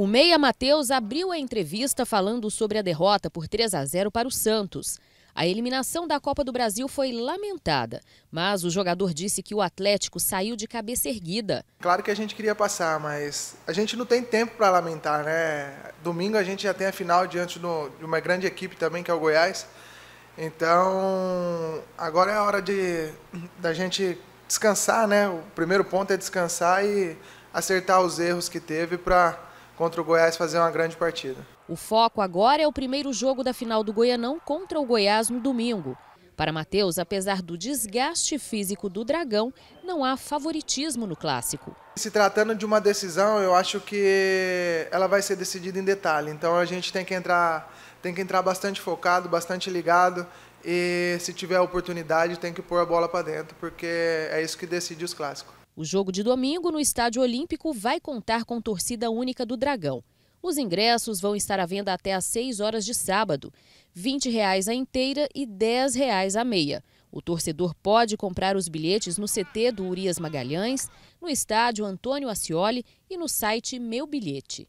O Meia Matheus abriu a entrevista falando sobre a derrota por 3 a 0 para o Santos. A eliminação da Copa do Brasil foi lamentada, mas o jogador disse que o Atlético saiu de cabeça erguida. Claro que a gente queria passar, mas a gente não tem tempo para lamentar, né? Domingo a gente já tem a final diante de uma grande equipe também, que é o Goiás. Então, agora é a hora de da gente descansar, né? O primeiro ponto é descansar e acertar os erros que teve para contra o Goiás fazer uma grande partida. O foco agora é o primeiro jogo da final do Goianão contra o Goiás no domingo. Para Matheus, apesar do desgaste físico do Dragão, não há favoritismo no clássico. Se tratando de uma decisão, eu acho que ela vai ser decidida em detalhe. Então a gente tem que entrar, tem que entrar bastante focado, bastante ligado e se tiver oportunidade tem que pôr a bola para dentro, porque é isso que decide os clássicos. O jogo de domingo no Estádio Olímpico vai contar com torcida única do Dragão. Os ingressos vão estar à venda até às 6 horas de sábado, R$ 20 a inteira e R$ 10 a meia. O torcedor pode comprar os bilhetes no CT do Urias Magalhães, no estádio Antônio Ascioli e no site Meu Bilhete.